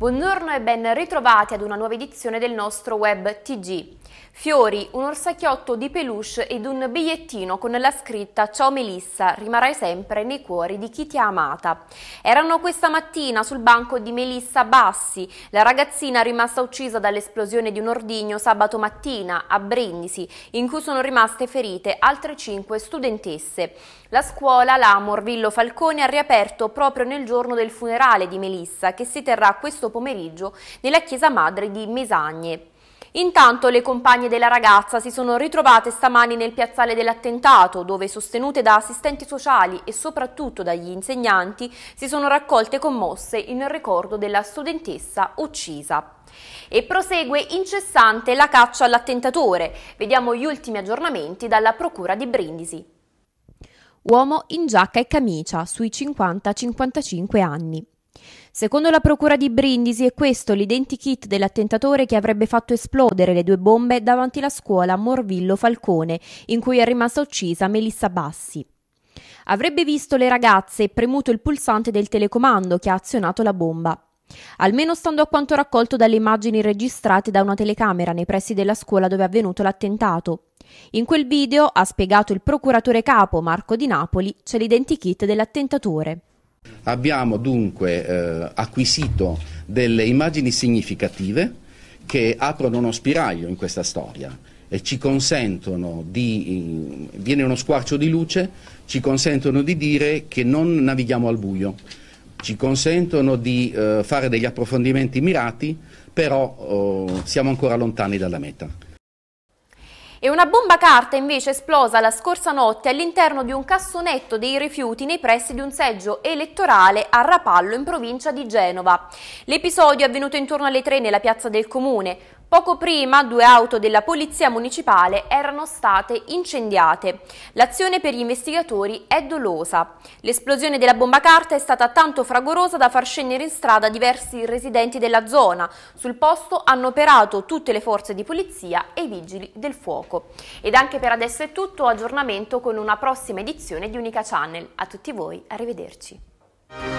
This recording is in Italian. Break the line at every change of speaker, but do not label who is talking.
Buongiorno e ben ritrovati ad una nuova edizione del nostro web TG. Fiori, un orsacchiotto di peluche ed un bigliettino con la scritta Ciao Melissa, rimarrai sempre nei cuori di chi ti ha amata. Erano questa mattina sul banco di Melissa Bassi, la ragazzina rimasta uccisa dall'esplosione di un ordigno sabato mattina a Brindisi, in cui sono rimaste ferite altre cinque studentesse. La scuola la Morvillo Falcone ha riaperto proprio nel giorno del funerale di Melissa, che si terrà questo pomeriggio nella chiesa madre di Mesagne. Intanto le compagne della ragazza si sono ritrovate stamani nel piazzale dell'attentato, dove sostenute da assistenti sociali e soprattutto dagli insegnanti si sono raccolte commosse in ricordo della studentessa uccisa. E prosegue incessante la caccia all'attentatore. Vediamo gli ultimi aggiornamenti dalla Procura di Brindisi. Uomo in giacca e camicia sui 50-55 anni. Secondo la procura di Brindisi è questo l'identikit dell'attentatore che avrebbe fatto esplodere le due bombe davanti alla scuola Morvillo Falcone, in cui è rimasta uccisa Melissa Bassi. Avrebbe visto le ragazze e premuto il pulsante del telecomando che ha azionato la bomba. Almeno stando a quanto raccolto dalle immagini registrate da una telecamera nei pressi della scuola dove è avvenuto l'attentato. In quel video, ha spiegato il procuratore capo Marco Di Napoli, c'è l'identikit dell'attentatore.
Abbiamo dunque eh, acquisito delle immagini significative che aprono uno spiraglio in questa storia e ci consentono di, eh, viene uno squarcio di luce, ci consentono di dire che non navighiamo al buio, ci consentono di eh, fare degli approfondimenti mirati, però eh, siamo ancora lontani dalla meta.
E una bomba carta invece esplosa la scorsa notte all'interno di un cassonetto dei rifiuti nei pressi di un seggio elettorale a Rapallo in provincia di Genova. L'episodio è avvenuto intorno alle tre nella piazza del comune. Poco prima due auto della Polizia Municipale erano state incendiate. L'azione per gli investigatori è dolosa. L'esplosione della bomba carta è stata tanto fragorosa da far scendere in strada diversi residenti della zona. Sul posto hanno operato tutte le forze di polizia e i vigili del fuoco. Ed anche per adesso è tutto, aggiornamento con una prossima edizione di Unica Channel. A tutti voi, arrivederci.